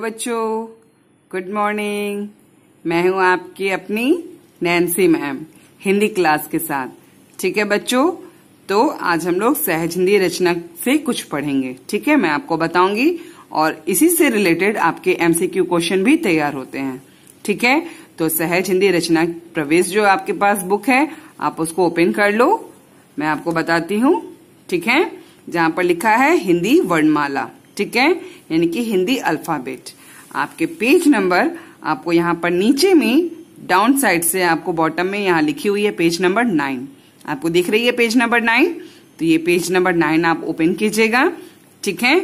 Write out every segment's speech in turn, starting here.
बच्चों good morning मैं हूं आपकी अपनी नैन्सी मैम हिंदी क्लास के साथ ठीक है बच्चों तो आज हम लोग सहज हिंदी रचना से कुछ पढ़ेंगे ठीक है मैं आपको बताऊंगी और इसी से रिलेटेड आपके एमसीक्यू क्वेश्चन भी तैयार होते हैं ठीक है तो सहज हिंदी रचना प्रवेश जो आपके पास बुक है आप उसको ओपन कर लो मैं आपको बताती हूँ ठीक है जहां पर लिखा है हिंदी वर्णमाला ठीक है यानी कि हिंदी अल्फाबेट आपके पेज नंबर आपको यहाँ पर नीचे में डाउन साइड से आपको बॉटम में यहाँ लिखी हुई है पेज नंबर नाइन आपको दिख रही है पेज नंबर नाइन तो ये पेज नंबर नाइन आप ओपन कीजिएगा ठीक है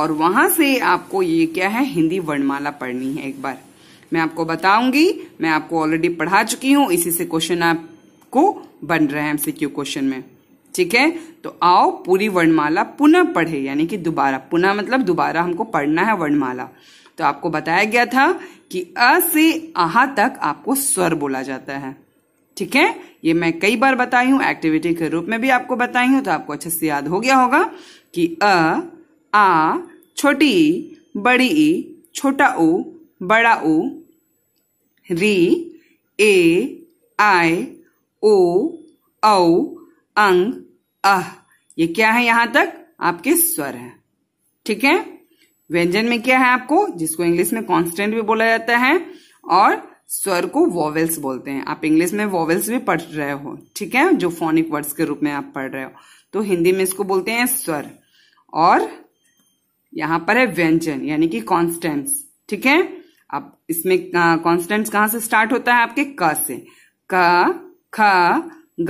और वहां से आपको ये क्या है हिंदी वर्णमाला पढ़नी है एक बार मैं आपको बताऊंगी मैं आपको ऑलरेडी पढ़ा चुकी हूँ इसी से क्वेश्चन आपको बन रहे हैं एमसीक्यू क्वेश्चन में ठीक है तो आओ पूरी वर्णमाला पुनः पढ़े यानी कि दोबारा पुनः मतलब दोबारा हमको पढ़ना है वर्णमाला तो आपको बताया गया था कि अ से आहा तक आपको स्वर बोला जाता है ठीक है ये मैं कई बार बताई हूं एक्टिविटी के रूप में भी आपको बताई हूं तो आपको अच्छे से याद हो गया होगा कि अ आ छोटी ई बड़ी ई छोटा ऊ बड़ा ऊ री ए आई ओ औ अंग अह ये क्या है यहां तक आपके स्वर है ठीक है व्यंजन में क्या है आपको जिसको इंग्लिश में कॉन्स्टेंट भी बोला जाता है और स्वर को वोवेल्स बोलते हैं आप इंग्लिश में वोवेल्स भी पढ़ रहे हो ठीक है जो फोनिक वर्ड्स के रूप में आप पढ़ रहे हो तो हिंदी में इसको बोलते हैं स्वर और यहां पर है व्यंजन यानी कि कॉन्स्टेंट्स ठीक है अब इसमें कॉन्स्टेंट्स कहां से स्टार्ट होता है आपके क से क ख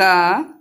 ग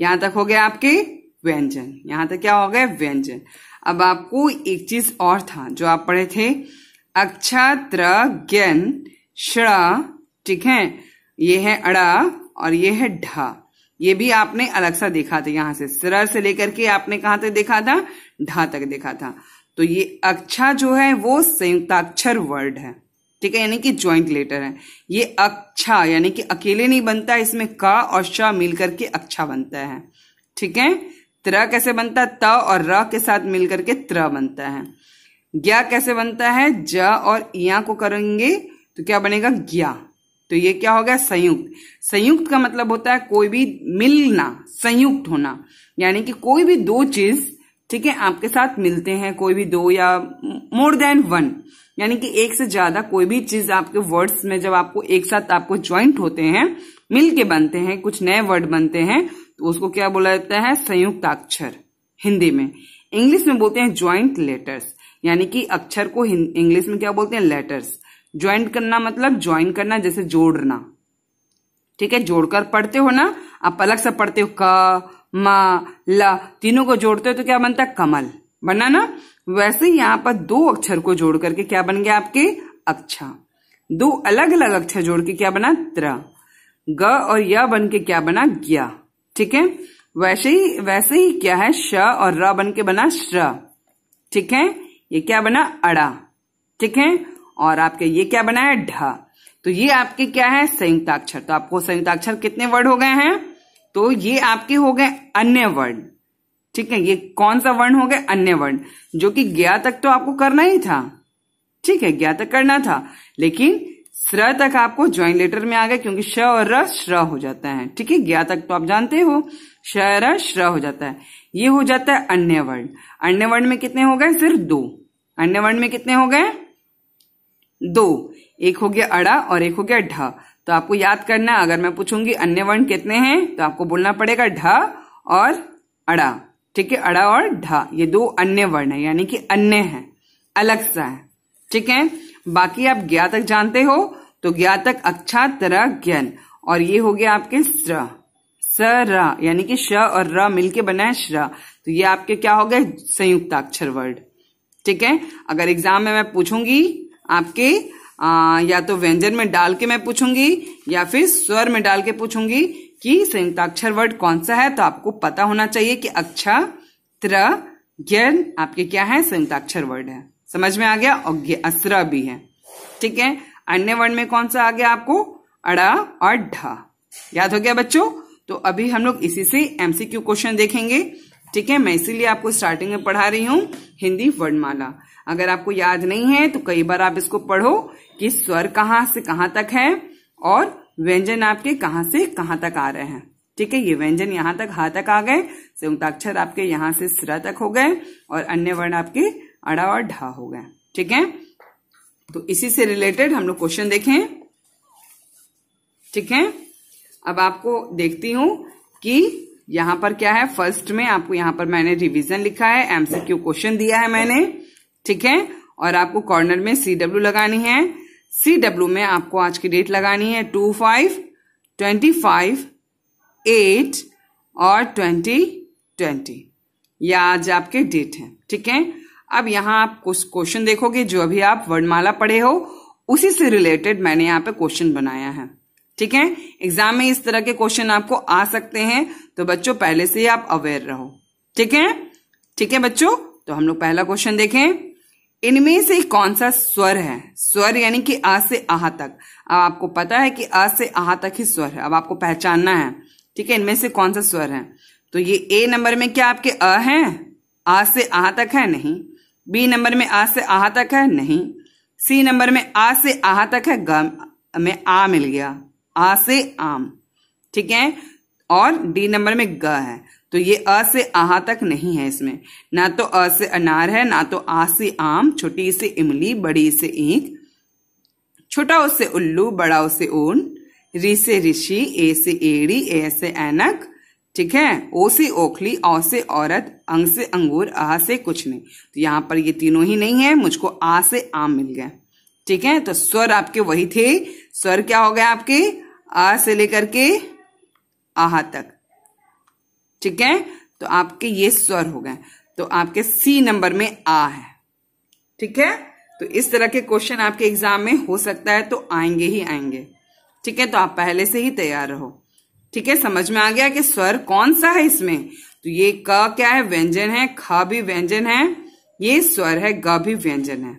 यहां तक हो गया आपके व्यंजन यहां तक क्या हो गया व्यंजन अब आपको एक चीज और था जो आप पढ़े थे अक्षत्र ज्ञान श्रा ठीक है ये है अड़ा और ये है ढा ये भी आपने अलग सा देखा था यहां से सर से लेकर के आपने कहा तक देखा था ढा तक देखा था तो ये अक्षा जो है वो संयुक्ताक्षर वर्ड है ठीक है यानी कि ज्वाइंट लेटर है ये अक्षा यानी कि अकेले नहीं बनता इसमें का और श मिलकर के अक्षा बनता है ठीक है त्र कैसे बनता है त और र के साथ मिलकर के त्र बनता है ज्ञा कैसे बनता है ज और इया को करेंगे तो क्या बनेगा ज्ञा तो ये क्या हो गया संयुक्त संयुक्त का मतलब होता है कोई भी मिलना संयुक्त होना यानी कि कोई भी दो चीज ठीक है आपके साथ मिलते हैं कोई भी दो या मोर देन वन यानी कि एक से ज्यादा कोई भी चीज आपके वर्ड्स में जब आपको एक साथ आपको ज्वाइंट होते हैं मिल के बनते हैं कुछ नए वर्ड बनते हैं तो उसको क्या बोला जाता है संयुक्त अक्षर हिंदी में इंग्लिश में बोलते हैं ज्वाइंट लेटर्स यानी कि अक्षर को इंग्लिश में क्या बोलते हैं लेटर्स ज्वाइंट करना मतलब ज्वाइन करना जैसे जोड़ना ठीक है जोड़कर पढ़ते हो ना आप अलग से पढ़ते हो क म ल तीनों को जोड़ते हो तो क्या बनता है कमल बना ना वैसे यहाँ यहां पर दो अक्षर को जोड़ करके क्या बन गया आपके अक्षा दो अलग अलग अक्षर जोड़ के क्या बना त्र ग और य बन के क्या बना ग्या ठीक है वैसे ही वैसे ही क्या है श और र बन के बना श्र ठीक है ये क्या बना अड़ा ठीक है और आपके ये क्या बना है ढ तो ये आपके क्या है संयुक्ताक्षर तो आपको संयुक्ताक्षर कितने वर्ड हो गए हैं तो ये आपके हो गए अन्य वर्ड ठीक है ये कौन सा वर्ण हो गया अन्य वर्ण जो कि ज्ञा तक तो आपको करना ही था ठीक है गया तक करना था लेकिन स्र तक आपको ज्वाइंट लेटर में आ गया क्योंकि श और र श्र हो जाता है ठीक है ज्ञा तक तो आप जानते हो श र श्र हो जाता है ये हो जाता है अन्य वर्ण अन्य वर्ण में कितने हो गए सिर्फ दो अन्य वर्ण में कितने हो गए दो एक हो गया अड़ा और एक हो गया ढ तो आपको याद करना अगर मैं पूछूंगी अन्य वर्ण कितने हैं तो आपको बोलना पड़ेगा ढ और अड़ा ठीक है अड़ा और ढा ये दो अन्य वर्ण है यानी कि अन्य है अलग सा है ठीक है बाकी आप ज्ञा तक जानते हो तो ज्ञा तक अच्छा तरह ज्ञान और ये हो गया आपके स्र स र यानी कि श और र मिलके बना है श्र तो ये आपके क्या हो गए संयुक्ताक्षर वर्ड ठीक है अगर एग्जाम में मैं पूछूंगी आपके आ, या तो व्यंजन में डाल के मैं पूछूंगी या फिर स्वर में डाल के पूछूंगी कि संयुक्ताक्षर वर्ड कौन सा है तो आपको पता होना चाहिए कि अक्षा त्र आपके क्या है संयुक्ताक्षर वर्ड है समझ में आ गया और अस्र भी है ठीक है अन्य वर्ड में कौन सा आ गया आपको अड़ा और ढा याद हो गया बच्चों तो अभी हम लोग इसी से एमसीक्यू क्वेश्चन देखेंगे ठीक है मैं इसीलिए आपको स्टार्टिंग में पढ़ा रही हूँ हिंदी वर्णमाला अगर आपको याद नहीं है तो कई बार आप इसको पढ़ो कि स्वर कहाँ से कहाँ तक है और व्यंजन आपके कहां से कहां तक आ रहे हैं ठीक है ये व्यंजन यहाँ तक हा तक आ गए संयुक्ताक्षर आपके यहाँ से सिर तक हो गए और अन्य वर्ण आपके अड़ा और ढा हो गए ठीक है तो इसी से रिलेटेड हम लोग क्वेश्चन देखें ठीक है अब आपको देखती हूं कि यहां पर क्या है फर्स्ट में आपको यहां पर मैंने रिवीजन लिखा है एमसीक्यू क्वेश्चन दिया है मैंने ठीक है और आपको कॉर्नर में सीडब्ल्यू लगानी है सी डब्ल्यू में आपको आज की डेट लगानी है two five twenty five eight और ट्वेंटी ट्वेंटी यह आज आपके डेट है ठीक है अब यहाँ आप कुछ क्वेश्चन देखोगे जो अभी आप वर्णमाला पढ़े हो उसी से रिलेटेड मैंने यहाँ पे क्वेश्चन बनाया है ठीक है एग्जाम में इस तरह के क्वेश्चन आपको आ सकते हैं तो बच्चों पहले से ही आप अवेयर रहो ठीक है ठीक है बच्चों तो हम लोग पहला क्वेश्चन देखें इनमें से कौन सा स्वर है स्वर यानी कि अ से आह तक अब आपको पता है कि अ से आह तक ही स्वर है अब आपको पहचानना है ठीक है इनमें से कौन सा स्वर है तो ये ए नंबर में क्या आपके अ है आ से आह तक है नहीं बी नंबर में आ से आह तक है नहीं सी नंबर में आ से आह तक है गम में आ मिल गया आ से आम ठीक है और डी नंबर में ग है तो ये अ से आहा तक नहीं है इसमें ना तो अ से अनार है ना तो आ से आम छोटी से इमली बड़ी से ईक छोटा उससे उल्लू बड़ा उसे ऊन री से ऋषि ए से एड़ी ए से ऐनक ठीक है ओ से ओखली औ से औरत अंग से अंगूर आ से कुछ नहीं तो यहाँ पर ये तीनों ही नहीं है मुझको आ से आम मिल गया ठीक है तो स्वर आपके वही थे स्वर क्या हो गया आपके आ से लेकर के आहा तक ठीक है तो आपके ये स्वर हो गए तो आपके सी नंबर में आ है ठीक है तो इस तरह के क्वेश्चन आपके एग्जाम में हो सकता है तो आएंगे ही आएंगे ठीक है तो आप पहले से ही तैयार रहो ठीक है समझ में आ गया कि स्वर कौन सा है इसमें तो ये क क्या है व्यंजन है ख भी व्यंजन है ये स्वर है ग भी व्यंजन है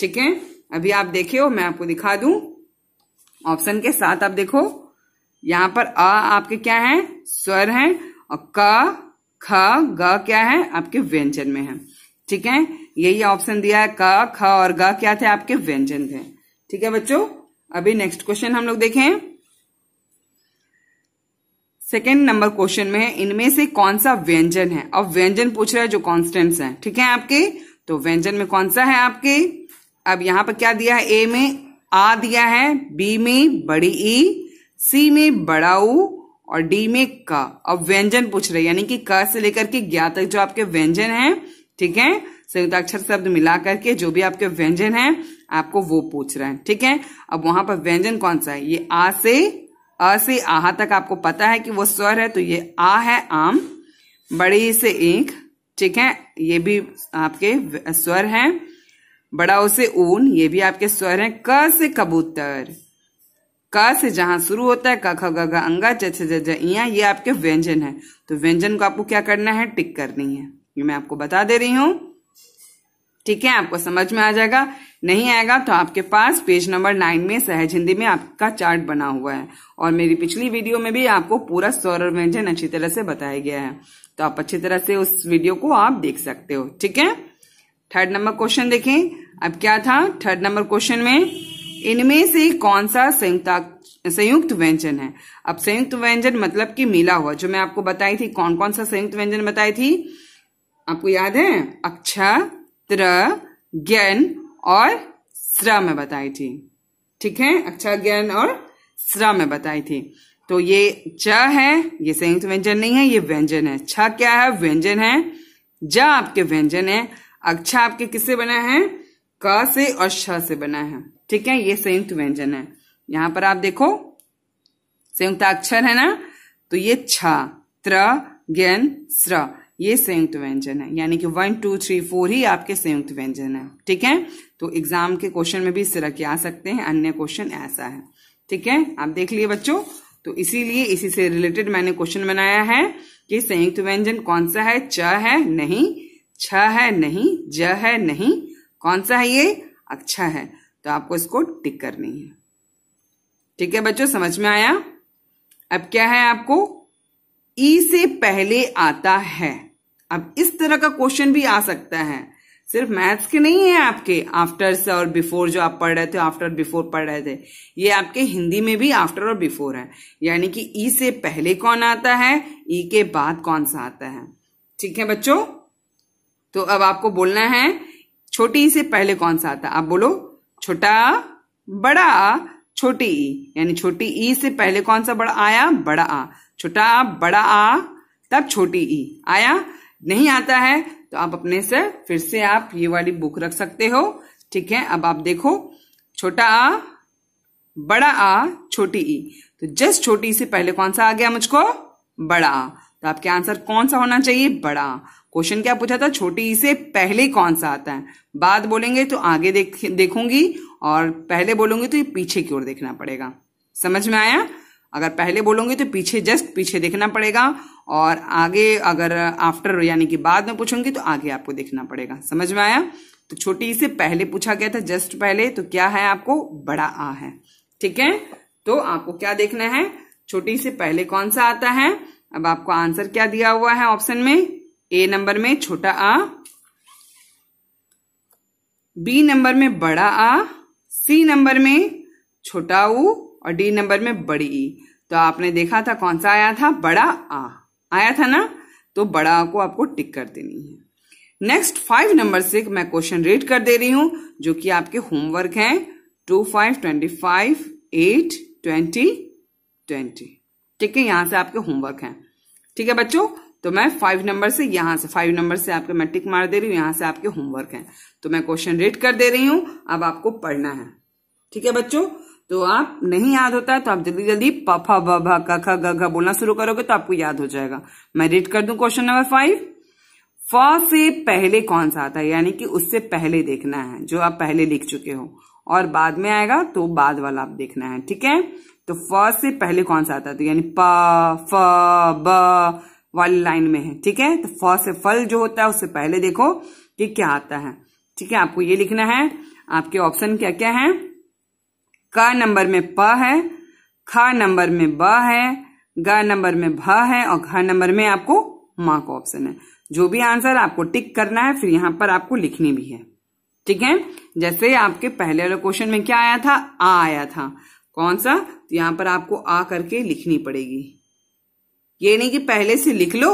ठीक है अभी आप देखियो मैं आपको दिखा दू ऑप्शन के साथ आप देखो यहां पर अ आपके क्या है स्वर है और क ख ग क्या है आपके व्यंजन में है ठीक है यही ऑप्शन दिया है क ख और ग क्या थे आपके व्यंजन थे ठीक है बच्चों अभी नेक्स्ट क्वेश्चन हम लोग देखें सेकेंड नंबर क्वेश्चन में है इनमें से कौन सा व्यंजन है अब व्यंजन पूछ रहा है जो कॉन्स्टेंट्स है ठीक है आपके तो व्यंजन में कौन सा है आपके अब यहां पर क्या दिया है ए में आ दिया है बी में बड़ी ई सी में बड़ा ऊ और डी में क अब व्यंजन पूछ रहे यानी कि क से लेकर के ज्ञा तक जो आपके व्यंजन है ठीक है संयुक्ताक्षर शब्द मिला करके जो भी आपके व्यंजन है आपको वो पूछ रहे हैं ठीक है अब वहां पर व्यंजन कौन सा है ये आ से अ से आहा तक आपको पता है कि वो स्वर है तो ये आ है आम बड़ी से एक ठीक है ये भी आपके स्वर है बड़ा उसे ऊन ये भी आपके स्वर है क से कबूतर क से जहां शुरू होता है क ख ग अंगा च छ ज इया ये आपके व्यंजन है तो व्यंजन को आपको क्या करना है टिक करनी है ये मैं आपको बता दे रही हूं ठीक है आपको समझ में आ जाएगा नहीं आएगा तो आपके पास पेज नंबर नाइन में सहज हिंदी में आपका चार्ट बना हुआ है और मेरी पिछली वीडियो में भी आपको पूरा स्वर और व्यंजन अच्छी तरह से बताया गया है तो आप अच्छी तरह से उस वीडियो को आप देख सकते हो ठीक है थर्ड नंबर क्वेश्चन देखें अब क्या था थर्ड नंबर क्वेश्चन में इनमें से कौन सा संयुक्त संयुक्त व्यंजन है अब संयुक्त व्यंजन मतलब कि मिला हुआ जो मैं आपको बताई थी कौन कौन सा संयुक्त व्यंजन बताई थी आपको याद है अक्षर त्र ज्ञान और स्र में बताई थी ठीक है अक्षर ज्ञान और स्र में बताई थी तो ये च है ये संयुक्त व्यंजन नहीं है ये व्यंजन है छ क्या है व्यंजन है ज आपके व्यंजन है अक्षा आपके किससे बना है क से और छ से बना है ठीक है ये संयुक्त व्यंजन है यहां पर आप देखो संयुक्त अक्षर है ना तो ये छ त्र ज्ञन स्र ये संयुक्त व्यंजन है यानी कि वन टू थ्री फोर ही आपके संयुक्त व्यंजन है ठीक है तो एग्जाम के क्वेश्चन में भी इस तरह के आ सकते हैं अन्य क्वेश्चन ऐसा है ठीक है आप देख लिए बच्चों तो इसीलिए इसी से रिलेटेड मैंने क्वेश्चन बनाया है कि संयुक्त व्यंजन कौन सा है च है नहीं छ है नहीं ज है नहीं कौन सा है ये अच्छा है तो आपको इसको टिक करनी है ठीक है बच्चों समझ में आया अब क्या है आपको ई e से पहले आता है अब इस तरह का क्वेश्चन भी आ सकता है सिर्फ मैथ्स के नहीं है आपके आफ्टर से और बिफोर जो आप पढ़ रहे थे आफ्टर बिफोर पढ़ रहे थे ये आपके हिंदी में भी आफ्टर और बिफोर है यानी कि ई e से पहले कौन आता है ई e के बाद कौन सा आता है ठीक है बच्चों तो अब आपको बोलना है छोटी ई से पहले कौन सा आता है आप बोलो छोटा बड़ा छोटी ई यानी छोटी ई से पहले कौन सा बड़ा आया बड़ा आ छोटा बड़ा आ तब छोटी ई आया नहीं आता है तो आप अपने से फिर से आप ये वाली बुक रख सकते हो ठीक है अब आप देखो छोटा आ बड़ा आ छोटी ई तो जस्ट छोटी से पहले कौन सा आ गया मुझको बड़ा तो आपके आंसर कौन सा होना चाहिए बड़ा क्वेश्चन क्या पूछा था छोटी ई से पहले कौन सा आता है बाद बोलेंगे तो आगे देख देखूंगी और पहले बोलूंगी तो ये पीछे की ओर देखना पड़ेगा समझ में आया अगर पहले बोलूंगी तो पीछे जस्ट पीछे देखना पड़ेगा और आगे अगर आफ्टर यानी कि बाद में पूछूंगी तो आगे आपको देखना पड़ेगा समझ में आया तो छोटी से पहले पूछा गया था जस्ट पहले तो क्या है आपको बड़ा आ है ठीक है तो आपको क्या देखना है छोटी से पहले कौन सा आता है अब आपको आंसर क्या दिया हुआ है ऑप्शन में ए नंबर में छोटा आ बी नंबर में बड़ा आ सी नंबर में छोटा ऊ और डी नंबर में बड़ी ई तो आपने देखा था कौन सा आया था बड़ा आ आया था ना तो बड़ा आ को आपको टिक कर देनी है नेक्स्ट फाइव नंबर से मैं क्वेश्चन रीड कर दे रही हूं जो कि आपके होमवर्क हैं two five twenty five eight twenty twenty ठीक है यहां से आपके होमवर्क हैं ठीक है बच्चों तो मैं फाइव नंबर से यहां से फाइव नंबर से आपके मैं टिक मार दे रही हूं यहां से आपके होमवर्क है तो मैं क्वेश्चन रीड कर दे रही हूं अब आपको पढ़ना है ठीक है बच्चों तो आप नहीं याद होता है तो आप जल्दी जल्दी पफा बफा कखा गघा बोलना शुरू करोगे तो आपको याद हो जाएगा मैं रीड कर दू क्वेश्चन नंबर फाइव फ से पहले कौन सा आता है यानी कि उससे पहले देखना है जो आप पहले लिख चुके हो और बाद में आएगा तो बाद वाला आप देखना है ठीक है तो फ से पहले कौन सा आता है तो यानी प फ वाली लाइन में है ठीक है तो फ से फल जो होता है उससे पहले देखो कि क्या आता है ठीक है आपको ये लिखना है आपके ऑप्शन क्या क्या है क नंबर में प है ख नंबर में ब है ग नंबर में भ है और घ नंबर में आपको माँ का ऑप्शन है जो भी आंसर आपको टिक करना है फिर यहां पर आपको लिखनी भी है ठीक है जैसे आपके पहले वाले क्वेश्चन में क्या आया था आ आया था कौन सा तो यहां पर आपको आ करके लिखनी पड़ेगी ये नहीं कि पहले से लिख लो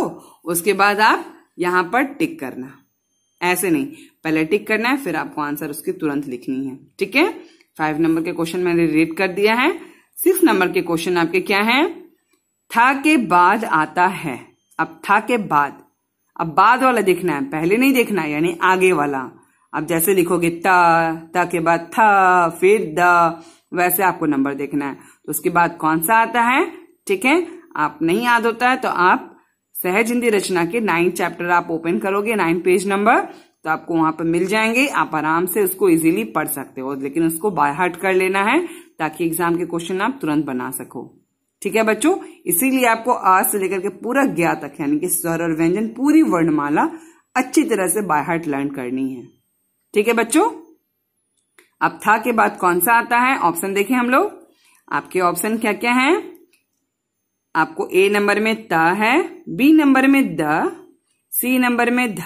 उसके बाद आप यहां पर टिक करना ऐसे नहीं पहले टिक करना है फिर आपको आंसर उसकी तुरंत लिखनी है ठीक है फाइव नंबर के क्वेश्चन मैंने रीड कर दिया है सिक्स नंबर के क्वेश्चन आपके क्या है था के बाद आता है अब था के बाद अब बाद वाला देखना है पहले नहीं देखना है यानी आगे वाला अब जैसे लिखोगे ता ता के बाद था फिर द वैसे आपको नंबर देखना है तो उसके बाद कौन सा आता है ठीक है आप नहीं याद होता है तो आप सहज हिंदी रचना के नाइन चैप्टर आप ओपन करोगे नाइन पेज नंबर तो आपको वहां पर मिल जाएंगे आप आराम से उसको इजीली पढ़ सकते हो लेकिन उसको बाय हार्ट कर लेना है ताकि एग्जाम के क्वेश्चन आप तुरंत बना सको ठीक है बच्चों इसीलिए आपको आज से लेकर के पूरा ज्ञात तक यानी कि स्वर और व्यंजन पूरी वर्णमाला अच्छी तरह से बाय हार्ट लर्न करनी है ठीक है बच्चों अब था के बाद कौन सा आता है ऑप्शन देखें हम लोग आपके ऑप्शन क्या क्या हैं आपको ए नंबर में त है बी नंबर में द सी नंबर में ध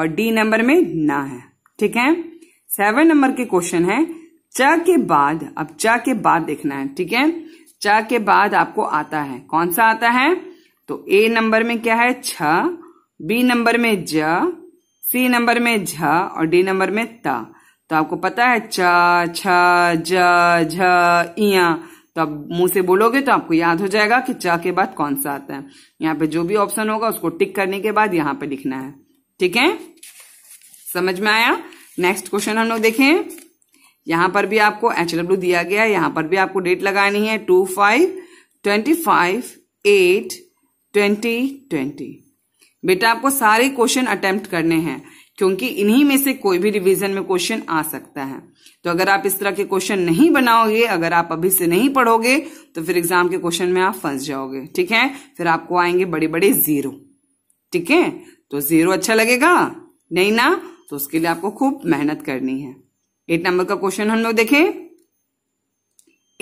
और डी नंबर में न है ठीक है सेवन नंबर के क्वेश्चन है च के बाद अब च के बाद देखना है ठीक है च के बाद आपको आता है कौन सा आता है तो ए नंबर में क्या है छ बी नंबर में ज सी नंबर में झ और डी नंबर में त तो आपको पता है च छ ज झ इया तो आप मुंह से बोलोगे तो आपको याद हो जाएगा कि च के बाद कौन सा आता है यहाँ पे जो भी ऑप्शन होगा उसको टिक करने के बाद यहाँ पे लिखना है ठीक है समझ में आया नेक्स्ट क्वेश्चन हम लोग देखें यहां पर भी आपको एच डब्ल्यू दिया गया है यहां पर भी आपको डेट लगानी है two five twenty five eight twenty twenty बेटा आपको सारे क्वेश्चन अटेम्प्ट करने हैं क्योंकि इन्हीं में से कोई भी रिवीजन में क्वेश्चन आ सकता है तो अगर आप इस तरह के क्वेश्चन नहीं बनाओगे अगर आप अभी से नहीं पढ़ोगे तो फिर एग्जाम के क्वेश्चन में आप फंस जाओगे ठीक है फिर आपको आएंगे बड़े बड़े जीरो ठीक है तो जीरो अच्छा लगेगा नहीं ना तो उसके लिए आपको खूब मेहनत करनी है एट नंबर का क्वेश्चन हम लोग देखें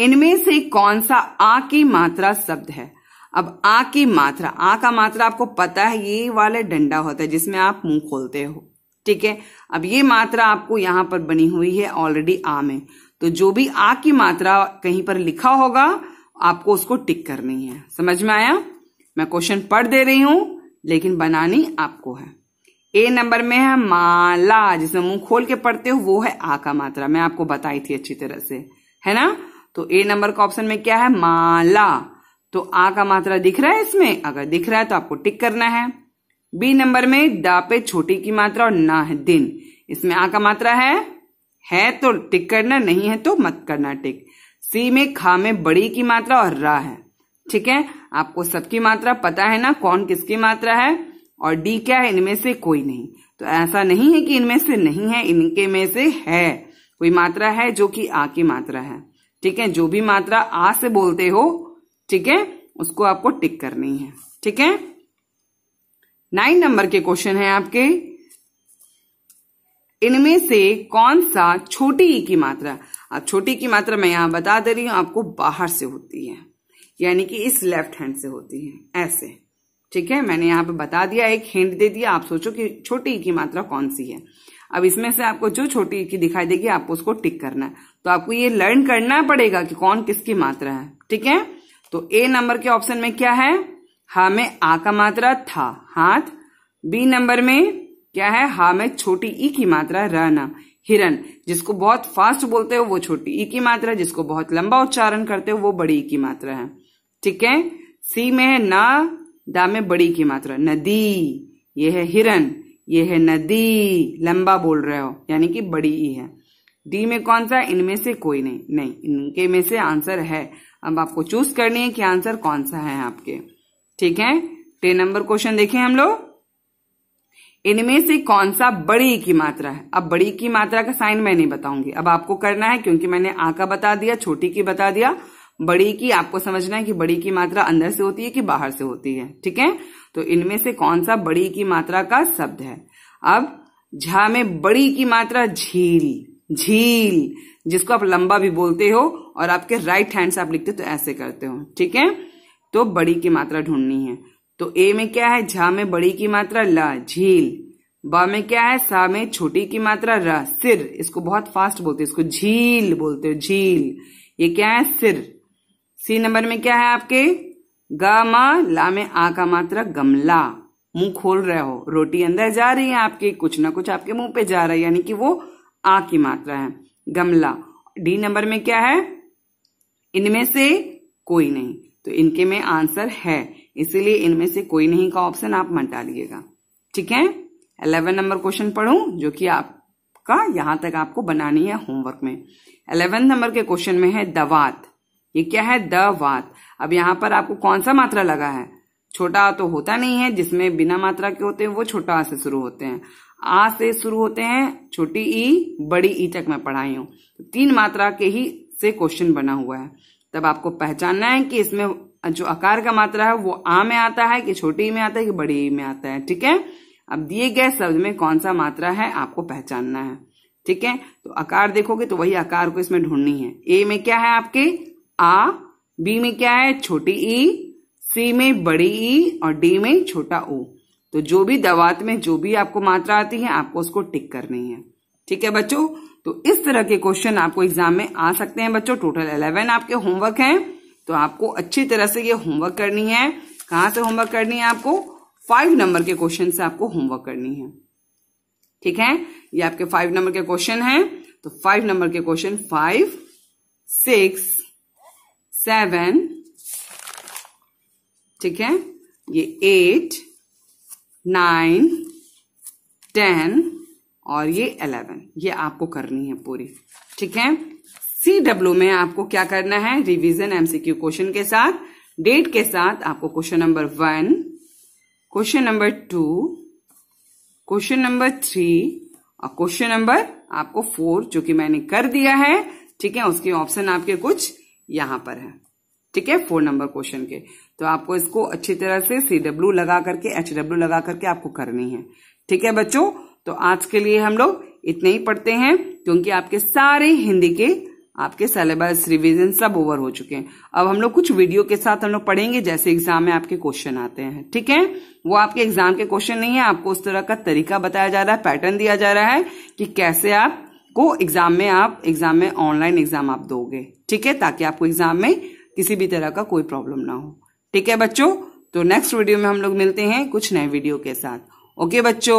इनमें से कौन सा आ की मात्रा शब्द है अब आ की मात्रा आ का मात्रा आपको पता है ये वाले डंडा होता है जिसमें आप मुंह खोलते हो ठीक है अब ये मात्रा आपको यहां पर बनी हुई है ऑलरेडी आ में तो जो भी आ की मात्रा कहीं पर लिखा होगा आपको उसको टिक करनी है समझ में आया मैं क्वेश्चन पढ़ दे रही हूं लेकिन बनानी आपको है ए नंबर में है माला जिसमें मुंह खोल के पढ़ते हो वो है आ का मात्रा मैं आपको बताई थी अच्छी तरह से है ना तो ए नंबर का ऑप्शन में क्या है माला तो आ का मात्रा दिख रहा है इसमें अगर दिख रहा है तो आपको टिक करना है बी नंबर में दा पे छोटी की मात्रा और ना है दिन इसमें आ का मात्रा है है तो टिक करना नहीं है तो मत करना टिक सी में खा में बड़ी की मात्रा और रा है ठीक है आपको सबकी मात्रा पता है ना कौन किसकी मात्रा है और डी क्या है इनमें से कोई नहीं तो ऐसा नहीं है कि इनमें से नहीं है इनके में से है कोई मात्रा है जो कि आ की मात्रा है ठीक है जो भी मात्रा आ से बोलते हो ठीक है उसको आपको टिक करनी है ठीक है नाइन नंबर के क्वेश्चन है आपके इनमें से कौन सा छोटी ई की मात्रा अब छोटी की मात्रा मैं यहां बता दे रही हूं आपको बाहर से होती है यानी कि इस लेफ्ट हैंड से होती है ऐसे ठीक है मैंने यहां पे बता दिया एक हिंट दे दिया आप सोचो कि छोटी ई की मात्रा कौन सी है अब इसमें से आपको जो छोटी ई की दिखाई देगी आपको उसको टिक करना है तो आपको ये लर्न करना पड़ेगा कि कौन किसकी मात्रा है ठीक है तो ए नंबर के ऑप्शन में क्या है हा में आ का मात्रा था हाथ बी नंबर में क्या है हा में छोटी ई e की मात्रा रहना हिरन जिसको बहुत फास्ट बोलते हो वो छोटी ई e की मात्रा जिसको बहुत लंबा उच्चारण करते हो वो बड़ी ई e की मात्रा है ठीक है सी में है ना दा में बड़ी की मात्रा नदी ये है हिरन ये है नदी लंबा बोल रहे हो यानी कि बड़ी ई है डी में कौन सा इनमें से कोई नहीं नहीं इनके में से आंसर है अब आपको चूज करनी है कि आंसर कौन सा है आपके ठीक है टेन नंबर क्वेश्चन देखें हम लोग इनमें से कौन सा बड़ी की मात्रा है अब बड़ी की मात्रा का साइन मैं नहीं बताऊंगी अब आपको करना है क्योंकि मैंने आ का बता दिया छोटी की बता दिया बड़ी की आपको समझना है कि बड़ी की मात्रा अंदर से होती है कि बाहर से होती है ठीक है तो इनमें से कौन सा बड़ी की मात्रा का शब्द है अब झा में बड़ी की मात्रा झील झील जिसको आप लंबा भी बोलते हो और आपके राइट हैंड से आप लिखते हो तो ऐसे करते हो ठीक है तो बड़ी की मात्रा ढूंढनी है तो ए में क्या है झा में बड़ी की मात्रा ला झील बा में क्या है सा में छोटी की मात्रा र सिर इसको बहुत फास्ट बोलते हैं इसको झील बोलते हो झील ये क्या है सिर सी नंबर में क्या है आपके गा मा ला में आ का मात्रा गमला मुंह खोल रहे हो रोटी अंदर जा रही है आपके कुछ ना कुछ आपके मुंह पे जा रहा है यानी कि वो आ की मात्रा है गमला डी नंबर में क्या है इनमें से कोई नहीं तो इनके में आंसर है इसीलिए इनमें से कोई नहीं का ऑप्शन आप मंटा लिएगा ठीक है अलेवन नंबर क्वेश्चन पढ़ू जो कि आपका यहां तक आपको बनानी है होमवर्क में अलेवन नंबर के क्वेश्चन में है दवात ये क्या है दवात अब यहां पर आपको कौन सा मात्रा लगा है छोटा तो होता नहीं है जिसमें बिना मात्रा के होते हैं वो छोटा आ से शुरू होते हैं आ से शुरू होते हैं छोटी ई बड़ी ई तक मैं पढ़ाई हूं तो तीन मात्रा के ही से क्वेश्चन बना हुआ है तब आपको पहचानना है कि इसमें जो आकार का मात्रा है वो आ में आता है कि छोटी में आता है कि बड़ी में आता है ठीक है अब दिए गए शब्द में कौन सा मात्रा है आपको पहचानना है ठीक है तो आकार देखोगे तो वही आकार को इसमें ढूंढनी है ए में क्या है आपके आ बी में क्या है छोटी ई सी में बड़ी ई और डी में छोटा ओ तो जो भी दवात में जो भी आपको मात्रा आती है आपको उसको टिक करनी है ठीक है बच्चों तो इस तरह के क्वेश्चन आपको एग्जाम में आ सकते हैं बच्चों टोटल इलेवन आपके होमवर्क हैं तो आपको अच्छी तरह से ये होमवर्क करनी है कहां से होमवर्क करनी है आपको फाइव नंबर के क्वेश्चन से आपको होमवर्क करनी है ठीक है ये आपके फाइव नंबर के क्वेश्चन हैं तो फाइव नंबर के क्वेश्चन फाइव सिक्स सेवन ठीक है ये एट नाइन टेन और ये इलेवन ये आपको करनी है पूरी ठीक है सी डब्ल्यू में आपको क्या करना है रिवीजन एमसीक्यू क्वेश्चन के साथ डेट के साथ आपको question number one question number two question number three और क्वेश्चन नंबर आपको फोर जो कि मैंने कर दिया है ठीक है उसके ऑप्शन आपके कुछ यहां पर है ठीक है फोर नंबर क्वेश्चन के तो आपको इसको अच्छी तरह से सी डब्ल्यू लगा करके एच डब्ल्यू लगा करके आपको करनी है ठीक है बच्चों तो आज के लिए हम लोग इतने ही पढ़ते हैं क्योंकि आपके सारे हिंदी के आपके सिलेबस रिवीजन सब ओवर हो चुके हैं अब हम लोग कुछ वीडियो के साथ हम लोग पढ़ेंगे जैसे एग्जाम में आपके क्वेश्चन आते हैं ठीक है वो आपके एग्जाम के क्वेश्चन नहीं है आपको उस तरह का तरीका बताया जा रहा है पैटर्न दिया जा रहा है कि कैसे आप को एग्जाम में आप एग्जाम में ऑनलाइन एग्जाम आप दोगे ठीक है ताकि आपको एग्जाम में किसी भी तरह का कोई प्रॉब्लम ना हो ठीक है बच्चों तो नेक्स्ट वीडियो में हम लोग मिलते हैं कुछ नए वीडियो के साथ ओके बच्चों